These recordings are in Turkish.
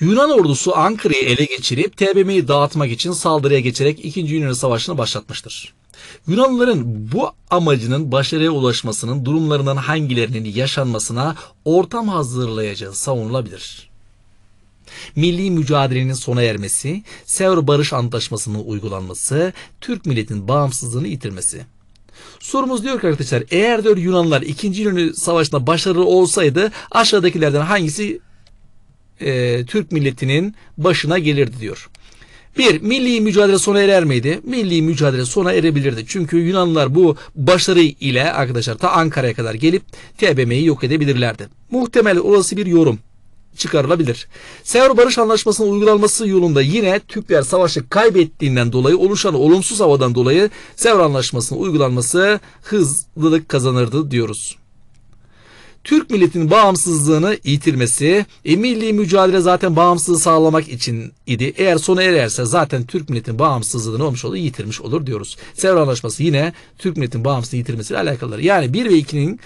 Yunan ordusu Ankara'yı ele geçirip TBMM'yi dağıtmak için saldırıya geçerek 2. Yunan Savaşı'nı başlatmıştır. Yunanlıların bu amacının başarıya ulaşmasının durumlarından hangilerinin yaşanmasına ortam hazırlayacağı savunulabilir. Milli mücadelenin sona ermesi, Sevr Barış Antlaşması'nın uygulanması, Türk milletinin bağımsızlığını yitirmesi. Sorumuz diyor ki arkadaşlar eğer diyor Yunanlar 2. Yunan Savaşı'nda başarılı olsaydı aşağıdakilerden hangisi e, Türk milletinin başına gelirdi diyor. Bir, milli mücadele sona erer miydi? Milli mücadele sona erebilirdi. Çünkü Yunanlılar bu başarı ile arkadaşlar ta Ankara'ya kadar gelip TBMM'yi yok edebilirlerdi. Muhtemel olası bir yorum çıkarılabilir. Sevr Barış Anlaşması'nın uygulanması yolunda yine Türkler savaşı kaybettiğinden dolayı oluşan olumsuz havadan dolayı Sevr Anlaşması'nın uygulanması hızlılık kazanırdı diyoruz. Türk milletinin bağımsızlığını yitirmesi, e, milli mücadele zaten bağımsızlığı sağlamak için idi. Eğer sona ererse zaten Türk milletinin bağımsızlığını ne olmuş olur? Yitirmiş olur diyoruz. Sevr Anlaşması yine Türk milletinin bağımsızlığını yitirmesiyle alakalı. Yani 1 ve 2'nin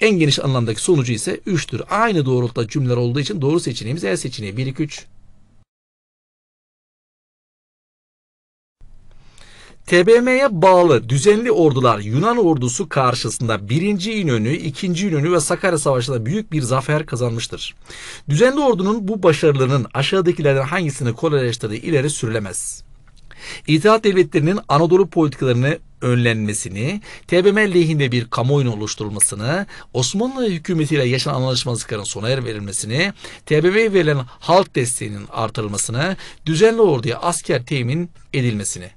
en geniş anlamdaki sonucu ise 3'tür. Aynı doğrultuda cümleler olduğu için doğru seçeneğimiz E seçeneği 1 2 3. TBM'ye bağlı düzenli ordular Yunan ordusu karşısında 1. İnönü, 2. İnönü ve Sakarya Savaşı'nda büyük bir zafer kazanmıştır. Düzenli ordunun bu başarılarının aşağıdakilerden hangisini kolaylaştırdığı ileri sürülemez. İttihat devletlerinin Anadolu politikalarını önlenmesini, TBMM lehinde bir kamuoyunu oluşturulmasını, Osmanlı hükümetiyle yaşanan anlaşmazlıkların sona er verilmesini, TBMM'ye verilen halk desteğinin artırılmasını, düzenli orduya asker temin edilmesini.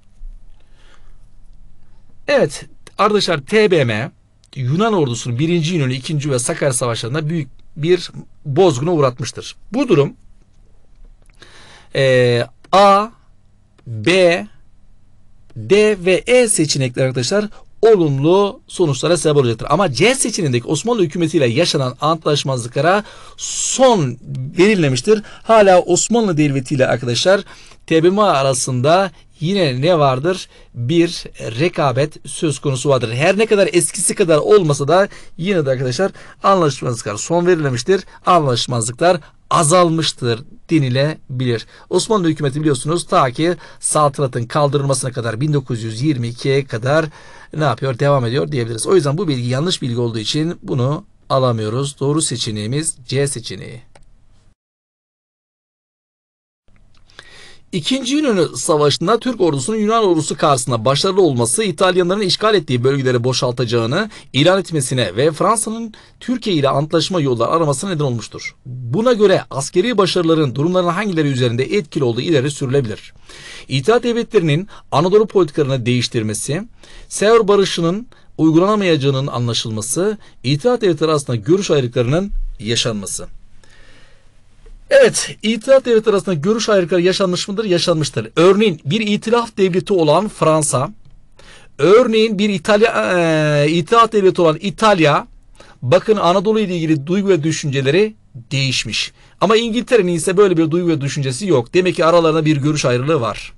Evet arkadaşlar TBM Yunan ordusunun 1. İnönü 2. ve Sakarya savaşlarında büyük bir bozguna uğratmıştır. Bu durum e, A, B, D ve E seçenekleri arkadaşlar olumlu sonuçlara sebep olacaktır. Ama C seçeneğindeki Osmanlı hükümetiyle yaşanan antlaşmazlıklara son verilmemiştir. Hala Osmanlı devletiyle arkadaşlar TBM arasında yine ne vardır? Bir rekabet söz konusu vardır. Her ne kadar eskisi kadar olmasa da yine de arkadaşlar anlaşmazlıklar son verilmemiştir. Anlaşmazlıklar azalmıştır denilebilir. Osmanlı hükümeti biliyorsunuz ta ki saltanatın kaldırılmasına kadar 1922'ye kadar ne yapıyor? Devam ediyor diyebiliriz. O yüzden bu bilgi yanlış bilgi olduğu için bunu alamıyoruz. Doğru seçeneğimiz C seçeneği. İkinci Yunan Savaşı'nda Türk ordusunun Yunan ordusu karşısında başarılı olması İtalyanların işgal ettiği bölgeleri boşaltacağını ilan etmesine ve Fransa'nın Türkiye ile antlaşma yolları aramasına neden olmuştur. Buna göre askeri başarıların durumların hangileri üzerinde etkili olduğu ileri sürülebilir. İtalya devletlerinin Anadolu politikalarını değiştirmesi, Sevr Barışı'nın uygulanamayacağının anlaşılması, İtalya devletleri arasında görüş ayrılıklarının yaşanması. Evet, itilaf devletleri arasında görüş ayrılıkları yaşanmış mıdır? Yaşanmıştır. Örneğin bir itilaf devleti olan Fransa, örneğin bir İtalya e, itilaf devleti olan İtalya, bakın Anadolu ile ilgili duygu ve düşünceleri değişmiş. Ama İngiltere'nin ise böyle bir duygu ve düşüncesi yok. Demek ki aralarında bir görüş ayrılığı var.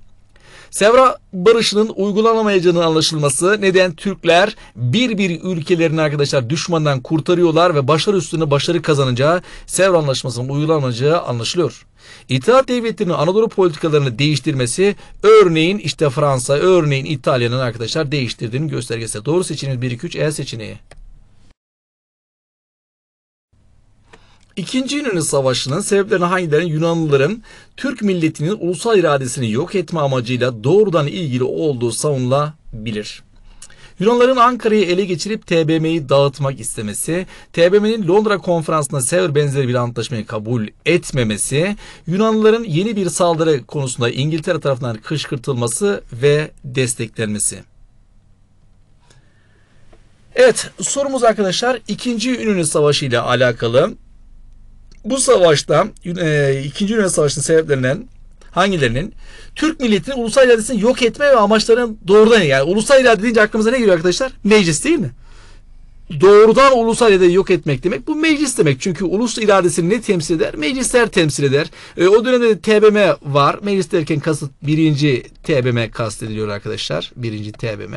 Sevra Barışı'nın uygulanamayacağının anlaşılması neden Türkler bir bir ülkelerini arkadaşlar düşmandan kurtarıyorlar ve başarı üstüne başarı kazanınca Sevra Anlaşması'nın uygulanacağı anlaşılıyor. İttihat devletlerinin Anadolu politikalarını değiştirmesi örneğin işte Fransa, örneğin İtalya'nın arkadaşlar değiştirdiğinin göstergesi. Doğru seçeneği 1-2-3 E seçeneği. İkinci Yunan Savaşı'nın sebeplerini hangilerinin Yunanlıların Türk milletinin ulusal iradesini yok etme amacıyla doğrudan ilgili olduğu savunulabilir. Yunanların Ankara'yı ele geçirip TBM'yi dağıtmak istemesi, TBM'nin Londra konferansında sever benzeri bir antlaşmayı kabul etmemesi, Yunanlıların yeni bir saldırı konusunda İngiltere tarafından kışkırtılması ve desteklenmesi. Evet sorumuz arkadaşlar 2. Ünlü Savaşı ile alakalı bu savaşta e, 2. Yunan Savaşı'nın sebeplerinden hangilerinin Türk milletinin ulusal iradesini yok etme ve amaçlarının doğrudan yani ulusal irade deyince aklımıza ne geliyor arkadaşlar? Meclis değil mi? doğrudan ulusal iradeyi yok etmek demek bu meclis demek. Çünkü ulus iradesini ne temsil eder? Meclisler temsil eder. E, o dönemde TBM var. Meclis derken kasıt birinci TBM kastediliyor arkadaşlar. Birinci TBM.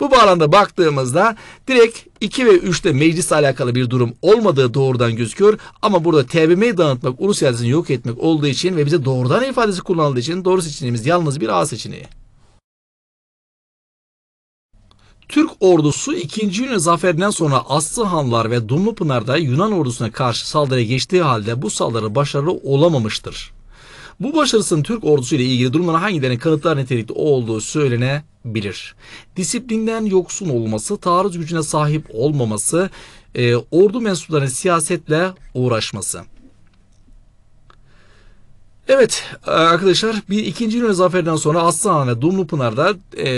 Bu bağlamda baktığımızda direkt 2 ve 3'te meclis alakalı bir durum olmadığı doğrudan gözüküyor. Ama burada TBM'yi dağıtmak, ulus iradesini yok etmek olduğu için ve bize doğrudan ifadesi kullanıldığı için doğru seçeneğimiz yalnız bir A seçeneği. Türk ordusu 2. Yunan zaferinden sonra Aslı Hanlar ve Dumlupınar'da Yunan ordusuna karşı saldırıya geçtiği halde bu saldırı başarılı olamamıştır. Bu başarısının Türk ordusu ile ilgili durumların hangilerinin kanıtlar nitelikte olduğu söylenebilir. Disiplinden yoksun olması, taarruz gücüne sahip olmaması, e, ordu mensuplarının siyasetle uğraşması. Evet arkadaşlar bir ikinci Yunan zaferinden sonra Aslanhane Dumlupınar'da e,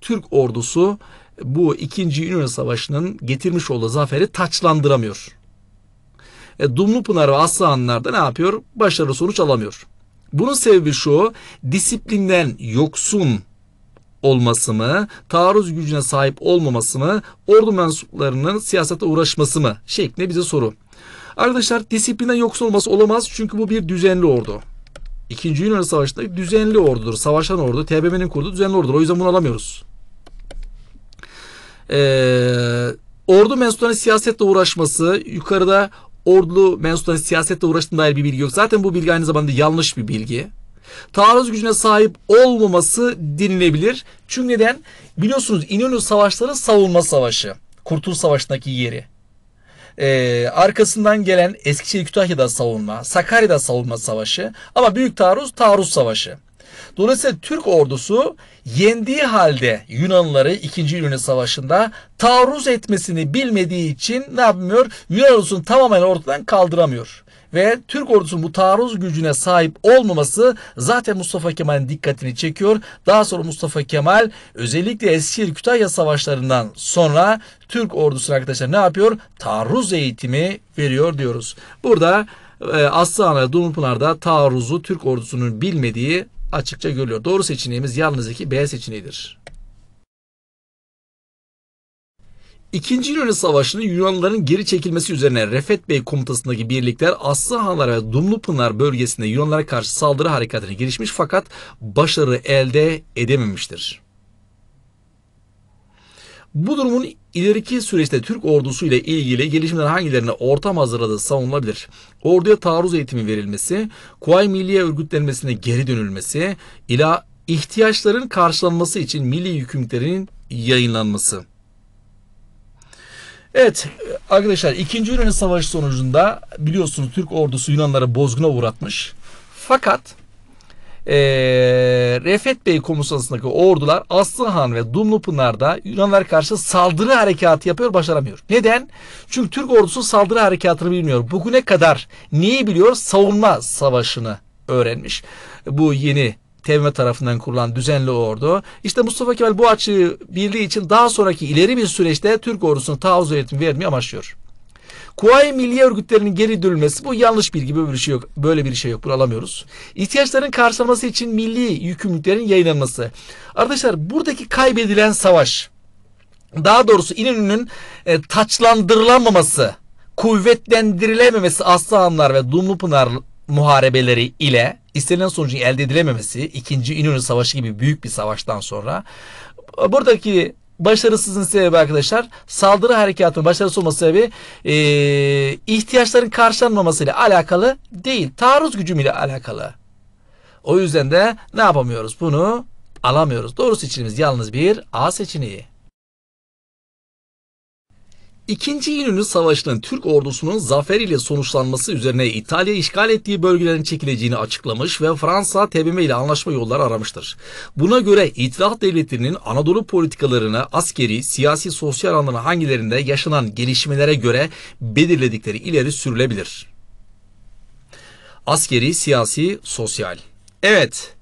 Türk ordusu bu ikinci Yunan Savaşı'nın getirmiş olduğu zaferi taçlandıramıyor. E, Dumlupınar ve Aslanlar da ne yapıyor? Başarılı sonuç alamıyor. Bunun sebebi şu, disiplinden yoksun olması mı, taarruz gücüne sahip olmaması mı, ordu mensuplarının siyasete uğraşması mı şeklinde bize soru. Arkadaşlar disiplinden yoksun olması olamaz çünkü bu bir düzenli ordu. İkinci Yunan Savaşı'nda düzenli ordudur. Savaşan ordu. TBMM'nin kurduğu düzenli ordudur. O yüzden bunu alamıyoruz. Ee, ordu mensuplarının siyasetle uğraşması yukarıda ordulu mensupların siyasetle uğraştığına dair bir bilgi yok. Zaten bu bilgi aynı zamanda yanlış bir bilgi. Taarruz gücüne sahip olmaması dinlenebilir. Çünkü neden? Biliyorsunuz İnönü Savaşları savunma savaşı. Kurtuluş Savaşı'ndaki yeri. E, arkasından gelen Eskişehir-Kütahya'da savunma, Sakarya'da savunma savaşı ama büyük taarruz taarruz savaşı. Dolayısıyla Türk ordusu yendiği halde Yunanlıları 2. Yunan Savaşı'nda taarruz etmesini bilmediği için ne yapmıyor? Yunan ordusunu tamamen ortadan kaldıramıyor ve Türk ordusunun bu taarruz gücüne sahip olmaması zaten Mustafa Kemal'in dikkatini çekiyor. Daha sonra Mustafa Kemal özellikle Eskişehir-Kütahya savaşlarından sonra Türk ordusuna arkadaşlar ne yapıyor? Taarruz eğitimi veriyor diyoruz. Burada e, Aslan'a Dumlupınar'da taarruzu Türk ordusunun bilmediği açıkça görülüyor. Doğru seçeneğimiz yalnız iki B seçeneğidir. İkinci Yunan Savaşı'nın Yunanlıların geri çekilmesi üzerine Refet Bey komutasındaki birlikler Aslıhanlar ve Dumlupınar bölgesinde Yunanlara karşı saldırı harekatına girişmiş fakat başarı elde edememiştir. Bu durumun ileriki süreçte Türk ordusu ile ilgili gelişmeler hangilerine ortam hazırladığı savunulabilir. Orduya taarruz eğitimi verilmesi, kuvay Milliye örgütlenmesine geri dönülmesi, ila ihtiyaçların karşılanması için milli yükümlülüklerin yayınlanması. Evet arkadaşlar 2. Yunan Savaşı sonucunda biliyorsunuz Türk ordusu Yunanlara bozguna uğratmış. Fakat e, Refet Bey komutasındaki ordular Aslıhan ve Dumlupınar'da Yunanlar karşı saldırı harekatı yapıyor başaramıyor. Neden? Çünkü Türk ordusu saldırı harekatını bilmiyor. Bugüne kadar neyi biliyor? Savunma savaşını öğrenmiş. Bu yeni Tevme tarafından kurulan düzenli ordu. İşte Mustafa Kemal bu açığı bildiği için daha sonraki ileri bir süreçte Türk ordusuna taarruz eğitimi vermeye amaçlıyor. Kuvayi milli örgütlerinin geri dönülmesi bu yanlış bilgi böyle bir şey yok. Böyle bir şey yok. Bunu alamıyoruz. İhtiyaçların karşılanması için milli yükümlülüklerin yayınlanması. Arkadaşlar buradaki kaybedilen savaş daha doğrusu İnönü'nün e, taçlandırılamaması, kuvvetlendirilememesi Aslanlar ve Dumlupınar muharebeleri ile istenilen sonucun elde edilememesi 2. İnönü Savaşı gibi büyük bir savaştan sonra buradaki başarısızlığın sebebi arkadaşlar saldırı harekatının başarısız olması sebebi e, ihtiyaçların karşılanmamasıyla alakalı değil. Taarruz gücümüyle alakalı. O yüzden de ne yapamıyoruz? Bunu alamıyoruz. Doğru seçimimiz yalnız bir A seçeneği. İkinci İnönü Savaşı'nın Türk ordusunun zafer ile sonuçlanması üzerine İtalya işgal ettiği bölgelerin çekileceğini açıklamış ve Fransa TBMM ile anlaşma yolları aramıştır. Buna göre İtilaf Devleti'nin Anadolu politikalarını askeri, siyasi, sosyal alanların hangilerinde yaşanan gelişmelere göre belirledikleri ileri sürülebilir. Askeri, siyasi, sosyal. Evet.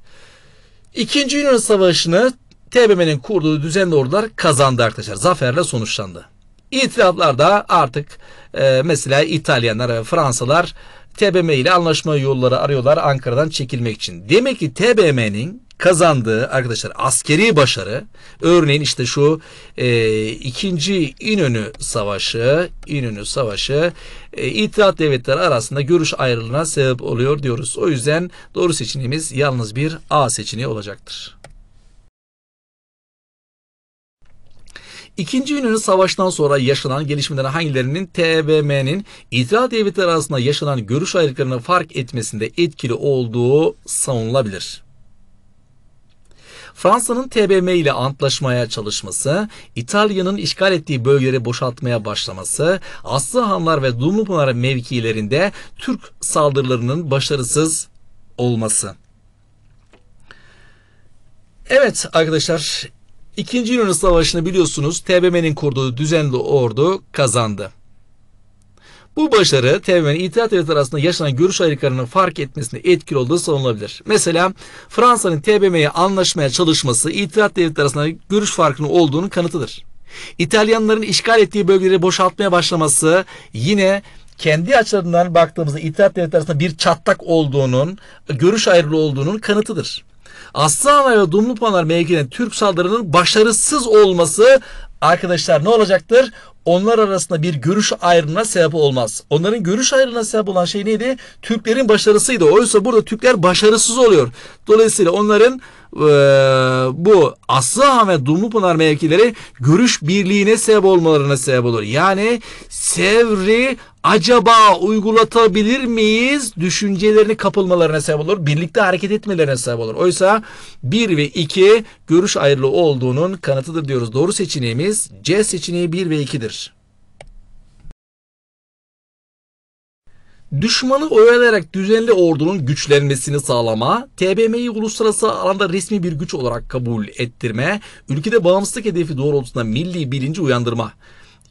İkinci İnönü Savaşı'nı TBMM'nin kurduğu düzenli ordular kazandı arkadaşlar. Zaferle sonuçlandı da artık e, mesela İtalyanlar, Fransalar TBM ile anlaşma yolları arıyorlar Ankara'dan çekilmek için. Demek ki TBM'nin kazandığı arkadaşlar askeri başarı örneğin işte şu e, ikinci İnönü Savaşı İnönü Savaşı e, İttihat Devletleri arasında görüş ayrılığına sebep oluyor diyoruz. O yüzden doğru seçeneğimiz yalnız bir A seçeneği olacaktır. İkinci Yunan Savaşı'ndan sonra yaşanan gelişmelerin hangilerinin TBM'nin İtilal devletleri arasında yaşanan görüş ayrılıklarını fark etmesinde etkili olduğu savunulabilir. Fransa'nın TBM ile antlaşmaya çalışması, İtalya'nın işgal ettiği bölgeleri boşaltmaya başlaması, Aslı Hanlar ve Dumlupınar mevkilerinde Türk saldırılarının başarısız olması. Evet arkadaşlar İkinci Yunan Savaşı'nı biliyorsunuz TBMM'nin kurduğu düzenli ordu kazandı. Bu başarı TBMM'nin İttihat Devletleri arasında yaşanan görüş ayrılıklarının fark etmesine etkili olduğu savunulabilir. Mesela Fransa'nın TBMM'ye anlaşmaya çalışması İttihat Devletleri arasında görüş farkının olduğunu kanıtıdır. İtalyanların işgal ettiği bölgeleri boşaltmaya başlaması yine kendi açılarından baktığımızda İttihat Devletleri arasında bir çatlak olduğunun, görüş ayrılığı olduğunun kanıtıdır. Aslanlar ve Dumlupanar mevkilerinin Türk saldırının başarısız olması arkadaşlar ne olacaktır? Onlar arasında bir görüş ayrımına sebep olmaz. Onların görüş ayrımına sebep olan şey neydi? Türklerin başarısıydı. Oysa burada Türkler başarısız oluyor. Dolayısıyla onların ee, bu Aslıhan ve Dumlupınar mevkileri görüş birliğine sebep olmalarına sebep olur. Yani Sevri acaba uygulatabilir miyiz düşüncelerini kapılmalarına sebep olur. Birlikte hareket etmelerine sebep olur. Oysa 1 ve 2 görüş ayrılığı olduğunun kanıtıdır diyoruz. Doğru seçeneğimiz C seçeneği 1 ve 2'dir. düşmanı oyalayarak düzenli ordunun güçlenmesini sağlama, TBM'yi uluslararası alanda resmi bir güç olarak kabul ettirme, ülkede bağımsızlık hedefi doğrultusunda milli bilinci uyandırma.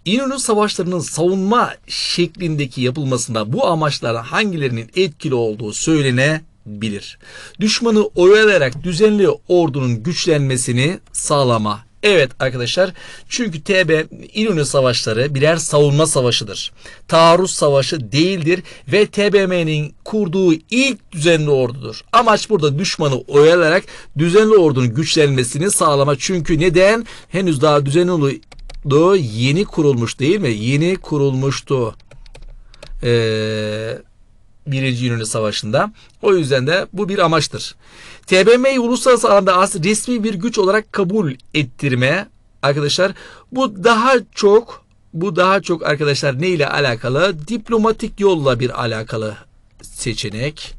İnönü savaşlarının savunma şeklindeki yapılmasında bu amaçlara hangilerinin etkili olduğu söylenebilir. Düşmanı oyalayarak düzenli ordunun güçlenmesini sağlama Evet arkadaşlar çünkü TB İnönü Savaşları birer savunma savaşıdır. Taarruz savaşı değildir ve TBMM'nin kurduğu ilk düzenli ordudur. Amaç burada düşmanı oyalarak düzenli ordunun güçlenmesini sağlama. Çünkü neden? Henüz daha düzenli ordu yeni kurulmuş değil mi? Yeni kurulmuştu. Eee Birinci Yunan Savaşı'nda. O yüzden de bu bir amaçtır. TBMM'yi uluslararası alanda resmi bir güç olarak kabul ettirme arkadaşlar bu daha çok bu daha çok arkadaşlar ne ile alakalı? Diplomatik yolla bir alakalı seçenek.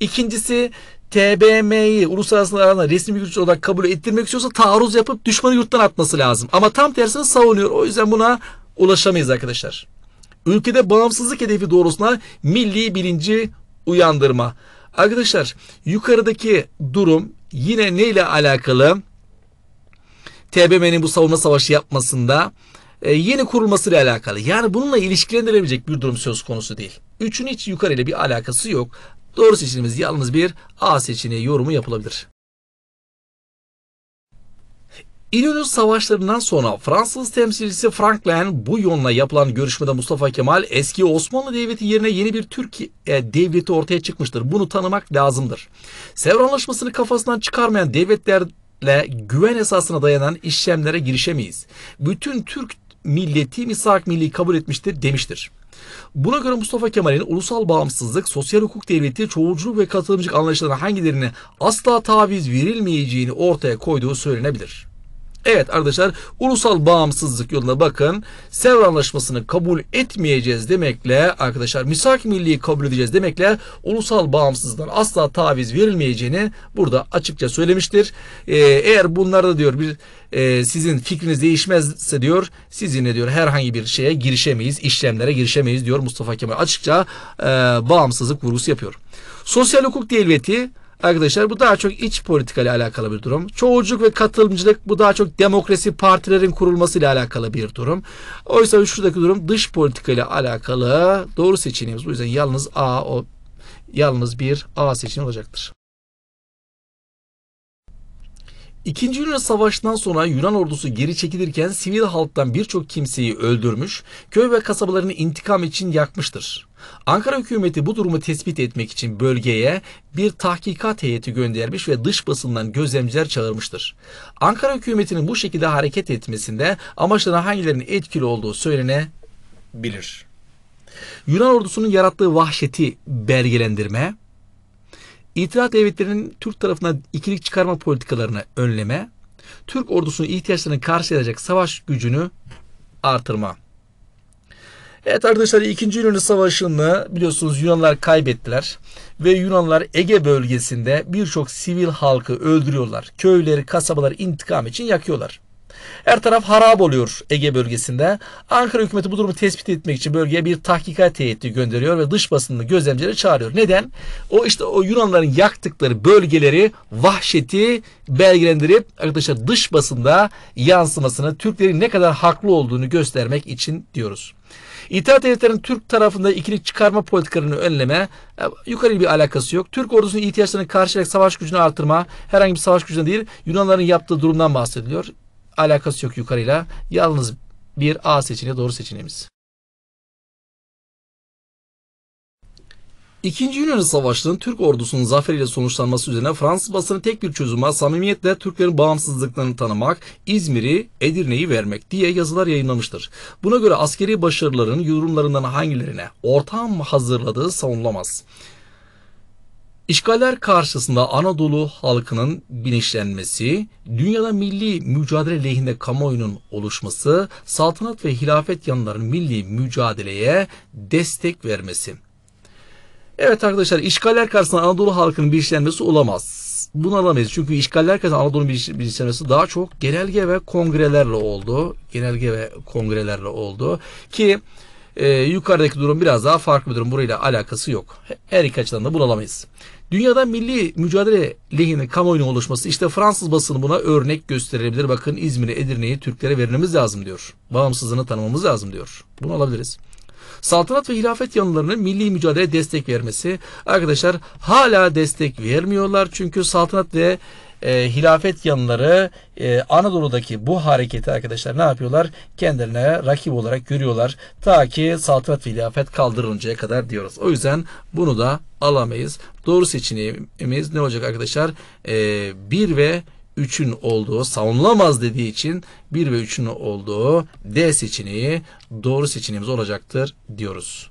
İkincisi TBM'yi uluslararası alanda resmi bir güç olarak kabul ettirmek istiyorsa taarruz yapıp düşmanı yurttan atması lazım. Ama tam tersini savunuyor. O yüzden buna ulaşamayız arkadaşlar ülkede bağımsızlık hedefi doğrusuna milli bilinci uyandırma. Arkadaşlar yukarıdaki durum yine neyle alakalı? TBMM'nin bu savunma savaşı yapmasında e, yeni ile alakalı. Yani bununla ilişkilendirilebilecek bir durum söz konusu değil. Üçün hiç yukarıyla bir alakası yok. Doğru seçimimiz yalnız bir A seçeneği yorumu yapılabilir. İnönü savaşlarından sonra Fransız temsilcisi Franklin Bouillon'la yapılan görüşmede Mustafa Kemal eski Osmanlı Devleti yerine yeni bir Türk e, Devleti ortaya çıkmıştır. Bunu tanımak lazımdır. Sevr Anlaşması'nı kafasından çıkarmayan devletlerle güven esasına dayanan işlemlere girişemeyiz. Bütün Türk milleti misak milli kabul etmiştir demiştir. Buna göre Mustafa Kemal'in ulusal bağımsızlık, sosyal hukuk devleti, çoğulculuk ve katılımcılık anlayışlarına hangilerine asla taviz verilmeyeceğini ortaya koyduğu söylenebilir. Evet arkadaşlar ulusal bağımsızlık yoluna bakın. Sevr Anlaşması'nı kabul etmeyeceğiz demekle arkadaşlar misak milliyi kabul edeceğiz demekle ulusal bağımsızlıktan asla taviz verilmeyeceğini burada açıkça söylemiştir. Ee, eğer bunlarda diyor bir e, sizin fikriniz değişmezse diyor sizinle diyor herhangi bir şeye girişemeyiz, işlemlere girişemeyiz diyor Mustafa Kemal açıkça e, bağımsızlık vurgusu yapıyor. Sosyal hukuk devleti Arkadaşlar bu daha çok iç politikayla alakalı bir durum. Çoğulculuk ve katılımcılık bu daha çok demokrasi partilerin kurulması ile alakalı bir durum. Oysa şuradaki durum dış politikayla alakalı. Doğru seçeneğimiz bu yüzden yalnız A o yalnız bir A seçeneği olacaktır. İkinci Yunan Savaşı'ndan sonra Yunan ordusu geri çekilirken sivil halktan birçok kimseyi öldürmüş, köy ve kasabalarını intikam için yakmıştır. Ankara hükümeti bu durumu tespit etmek için bölgeye bir tahkikat heyeti göndermiş ve dış basından gözlemciler çağırmıştır. Ankara hükümetinin bu şekilde hareket etmesinde amaçlarına hangilerinin etkili olduğu söylenebilir. Yunan ordusunun yarattığı vahşeti belgelendirme, İtilaf devletlerinin Türk tarafından ikilik çıkarma politikalarını önleme, Türk ordusunun ihtiyaçlarını karşılayacak savaş gücünü artırma. Evet arkadaşlar 2. Yunan Savaşı'nı biliyorsunuz Yunanlar kaybettiler ve Yunanlar Ege bölgesinde birçok sivil halkı öldürüyorlar. Köyleri, kasabaları intikam için yakıyorlar. Her taraf harap oluyor Ege bölgesinde. Ankara hükümeti bu durumu tespit etmek için bölgeye bir tahkikat heyeti gönderiyor ve dış basınını gözlemcileri çağırıyor. Neden? O işte o Yunanların yaktıkları bölgeleri vahşeti belgelendirip arkadaşlar dış basında yansımasını Türklerin ne kadar haklı olduğunu göstermek için diyoruz. İttihat Devletleri'nin Türk tarafında ikilik çıkarma politikalarını önleme e, yukarı bir alakası yok. Türk ordusunun ihtiyaçlarını karşılayarak savaş gücünü artırma herhangi bir savaş gücüne değil Yunanların yaptığı durumdan bahsediliyor. Alakası yok yukarıyla. Yalnız bir A seçeneği doğru seçeneğimiz. İkinci Yunan Savaşı'nın Türk ordusunun zaferiyle sonuçlanması üzerine Fransız basını tek bir çözüme samimiyetle Türklerin bağımsızlıklarını tanımak, İzmir'i, Edirne'yi vermek diye yazılar yayınlamıştır. Buna göre askeri başarıların yorumlarından hangilerine ortam hazırladığı savunulamaz. İşgaller karşısında Anadolu halkının bilinçlenmesi, dünyada milli mücadele lehinde kamuoyunun oluşması, saltanat ve hilafet yanlarının milli mücadeleye destek vermesi. Evet arkadaşlar işgaller karşısında Anadolu halkının bilinçlenmesi olamaz. Bunu alamayız. Çünkü işgaller karşısında Anadolu'nun bilinçlenmesi daha çok genelge ve kongrelerle oldu. Genelge ve kongrelerle oldu. Ki e, yukarıdaki durum biraz daha farklı bir durum. Burayla alakası yok. Her iki açıdan da bunu alamayız. Dünyada milli mücadele lehine kamuoyunun oluşması işte Fransız basını buna örnek gösterebilir Bakın İzmir'i, Edirne'yi Türklere vermemiz lazım diyor. Bağımsızlığını tanımamız lazım diyor. Bunu alabiliriz saltanat ve hilafet yanlarının milli mücadeleye destek vermesi. Arkadaşlar hala destek vermiyorlar çünkü saltanat ve e, hilafet yanları e, Anadolu'daki bu hareketi arkadaşlar ne yapıyorlar? Kendilerine rakip olarak görüyorlar. Ta ki saltanat ve hilafet kaldırılıncaya kadar diyoruz. O yüzden bunu da alamayız. Doğru seçeneğimiz ne olacak arkadaşlar? E, 1 ve 3'ün olduğu savunulamaz dediği için 1 ve 3'ün olduğu D seçeneği doğru seçeneğimiz olacaktır diyoruz.